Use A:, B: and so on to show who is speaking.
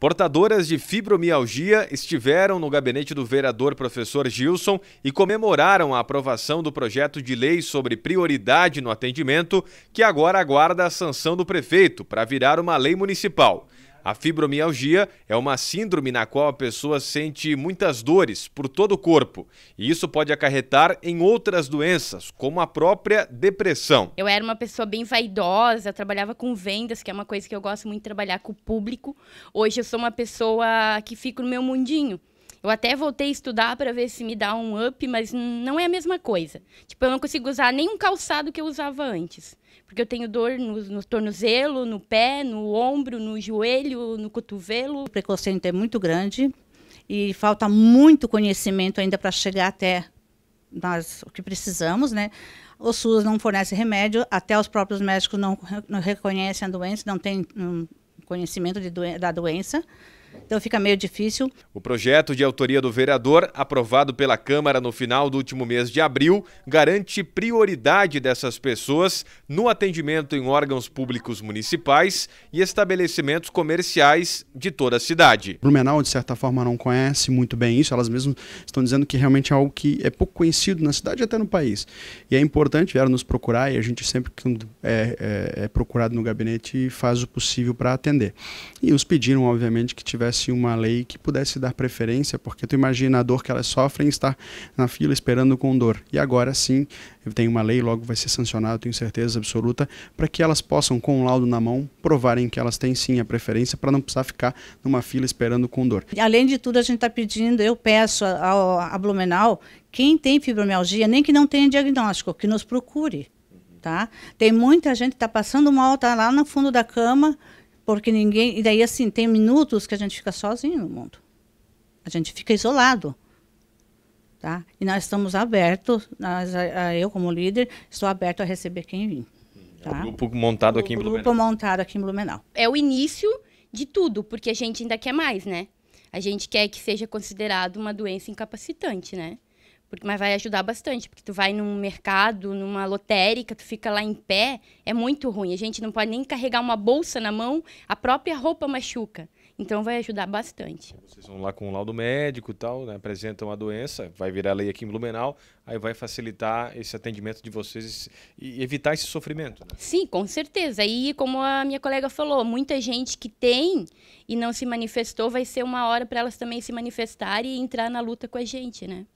A: Portadoras de fibromialgia estiveram no gabinete do vereador professor Gilson e comemoraram a aprovação do projeto de lei sobre prioridade no atendimento, que agora aguarda a sanção do prefeito para virar uma lei municipal. A fibromialgia é uma síndrome na qual a pessoa sente muitas dores por todo o corpo, e isso pode acarretar em outras doenças, como a própria depressão.
B: Eu era uma pessoa bem vaidosa, trabalhava com vendas, que é uma coisa que eu gosto muito de trabalhar com o público. Hoje eu sou uma pessoa que fico no meu mundinho. Eu até voltei a estudar para ver se me dá um up, mas não é a mesma coisa. Tipo, eu não consigo usar nenhum calçado que eu usava antes. Porque eu tenho dor no, no tornozelo, no pé, no ombro, no joelho, no cotovelo.
C: O preconceito é muito grande e falta muito conhecimento ainda para chegar até nós o que precisamos, né? O SUS não fornece remédio, até os próprios médicos não, não reconhecem a doença, não têm um conhecimento de, da doença então fica meio difícil.
A: O projeto de autoria do vereador, aprovado pela Câmara no final do último mês de abril, garante prioridade dessas pessoas no atendimento em órgãos públicos municipais e estabelecimentos comerciais de toda a cidade.
D: Blumenau, de certa forma, não conhece muito bem isso, elas mesmas estão dizendo que realmente é algo que é pouco conhecido na cidade e até no país. E é importante, vieram nos procurar e a gente sempre que é, é, é procurado no gabinete faz o possível para atender. E nos pediram, obviamente, que tivesse houvesse uma lei que pudesse dar preferência, porque tu imagina a dor que elas sofrem estar na fila esperando com dor. E agora sim, tem uma lei, logo vai ser sancionado, tenho certeza absoluta, para que elas possam, com o um laudo na mão, provarem que elas têm sim a preferência para não precisar ficar numa fila esperando com dor.
C: Além de tudo, a gente está pedindo, eu peço a, Blumenau, quem tem fibromialgia, nem que não tenha diagnóstico, que nos procure. Tá? Tem muita gente que está passando mal, está lá no fundo da cama porque ninguém. E daí, assim, tem minutos que a gente fica sozinho no mundo. A gente fica isolado. Tá? E nós estamos abertos, nós, eu como líder, estou aberto a receber quem vir.
A: É tá? É grupo montado o aqui em Blumenau. grupo
C: montado aqui em Blumenau.
B: É o início de tudo, porque a gente ainda quer mais, né? A gente quer que seja considerado uma doença incapacitante, né? Porque, mas vai ajudar bastante, porque tu vai num mercado, numa lotérica, tu fica lá em pé, é muito ruim. A gente não pode nem carregar uma bolsa na mão, a própria roupa machuca. Então vai ajudar bastante. Vocês
A: vão lá com o laudo médico e tal, né? apresentam a doença, vai virar lei aqui em Blumenau, aí vai facilitar esse atendimento de vocês e evitar esse sofrimento. Né?
B: Sim, com certeza. E como a minha colega falou, muita gente que tem e não se manifestou, vai ser uma hora para elas também se manifestarem e entrar na luta com a gente, né?